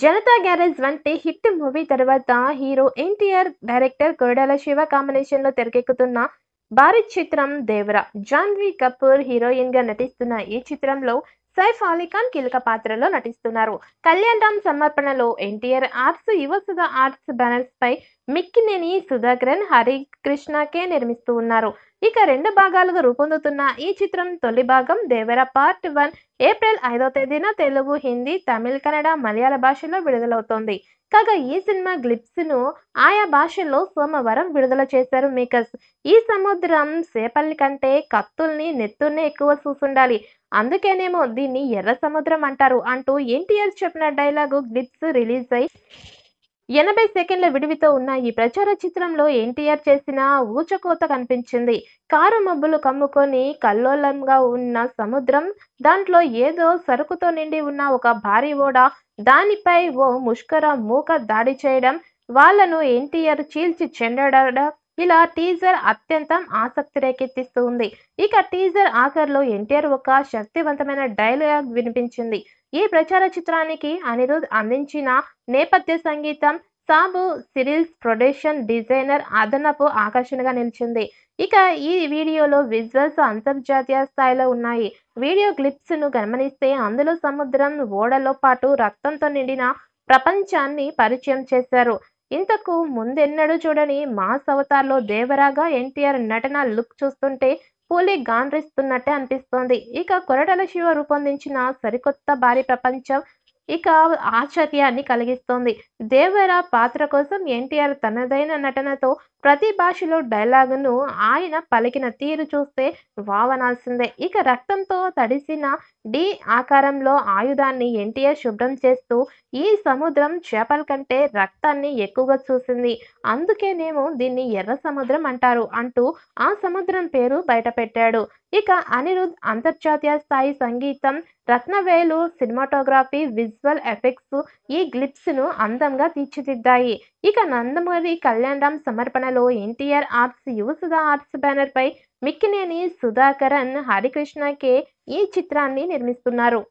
Janata garage వంటి hit movie తర్వాత hero NTR director Kodala Siva combination లో తెరకెక్కుతున్న భారీ చిత్రం దేవరా జాన్వీ కపూర్ హీరోయిన్ గా నటిస్తున్న ఈ చిత్రంలో సైఫ్ అలీఖాన్ కీలక పాత్రలో నటిస్తున్నారు కళ్యాణ్ రామ్ సమర్పణలో NTR arts Yuva Sudha arts banners పై మిక్కినేని సుధాకరన్ హరికృష్ణకే నిర్మిస్తూ ఉన్నారు ఇక రెండు భాగాలుగా రూపొందుతున్న ఈ చిత్రం తొలి భాగం దేవర పార్ట్ వన్ ఏప్రిల్ ఐదో తేదీన తెలుగు హిందీ తమిళ కన్నడ మలయాళ భాషలో విడుదలవుతోంది కాగా ఈ సినిమా గ్లిప్స్ ను ఆయా భాషల్లో సోమవారం విడుదల చేశారు మేకర్స్ ఈ సముద్రం సేపల్ని కంటే కత్తుల్ని నెత్తుల్ని ఎక్కువ చూసుండాలి అందుకేనేమో దీన్ని ఎర్ర సముద్రం అంటారు అంటూ ఎన్టీఆర్ చెప్పిన డైలాగు గ్లిప్స్ రిలీజ్ అయి ఎనభై సెకండ్ల విడివితో ఉన్న ఈ ప్రచార చిత్రంలో ఎన్టీఆర్ చేసిన ఊచకోత కనిపించింది కారు మబ్బులు కమ్ముకొని కల్లోలంగా ఉన్న సముద్రం దాంట్లో ఏదో సరుకుతో నిండి ఉన్న ఒక భారీ ఓడ దానిపై ఓ ముష్కర మూక దాడి చేయడం వాళ్లను ఎన్టీఆర్ చీల్చి చెండడం ఇలా టీజర్ అత్యంత ఆసక్తి రేకెత్తిస్తుంది ఇక టీజర్ ఆఖర్లో ఎన్టీఆర్ ఒక శక్తివంతమైన డైలాగ్ వినిపించింది ఈ ప్రచార చిత్రానికి అనిరుద్ అందించిన నేపథ్య సంగీతం సాబు సిరిల్స్ ప్రొడక్షన్ డిజైనర్ అదనపు ఆకర్షణగా నిలిచింది ఇక ఈ వీడియోలో విజువల్స్ అంతర్జాతీయ స్థాయిలో ఉన్నాయి వీడియో ను గమనిస్తే అందులో సముద్రం ఓడలో పాటు రక్తంతో నిండిన ప్రపంచాన్ని పరిచయం చేశారు ఇంతకు ముందెన్నడూ చూడని మాస్ అవతార్లో దేవరాగా ఎన్టీఆర్ నటన లుక్ చూస్తుంటే పూలి గాండ్రిస్తున్నట్టే అనిపిస్తోంది ఇక కొరటల శివ రూపొందించిన సరికొత్త భారీ ప్రపంచం ఇక ఆశ్చర్యాన్ని కలిగిస్తోంది దేవర పాత్ర కోసం ఎన్టీఆర్ తనదైన నటనతో ప్రతి భాషలో డైలాగును ఆయన పలికిన తీరు చూస్తే వావనాల్సిందే ఇక రక్తంతో తడిసిన డి ఆకారంలో ఆయుధాన్ని ఎన్టీఆర్ శుభ్రం చేస్తూ ఈ సముద్రం చేపల కంటే రక్తాన్ని ఎక్కువగా చూసింది అందుకేనేమో దీన్ని ఎర్ర సముద్రం అంటారు అంటూ ఆ సముద్రం పేరు బయటపెట్టాడు ఇక అనిరుద్ అంతర్జాతీయ స్థాయి సంగీతం రత్నవేలు సినిమాటోగ్రఫీ విజువల్ ఎఫెక్ట్స్ ఈ గ్లిప్స్ ను అందంగా తీర్చిదిద్దాయి ఇక నందమూరి కళ్యాణ్ సమర్పణ సినిమాలో ఎన్టీఆర్ ఆర్ట్స్ యువసుధ ఆర్ట్స్ బ్యానర్పై మిక్కినేని సుధాకరన్ హరికృష్ణ కే ఈ చిత్రాన్ని నిర్మిస్తున్నారు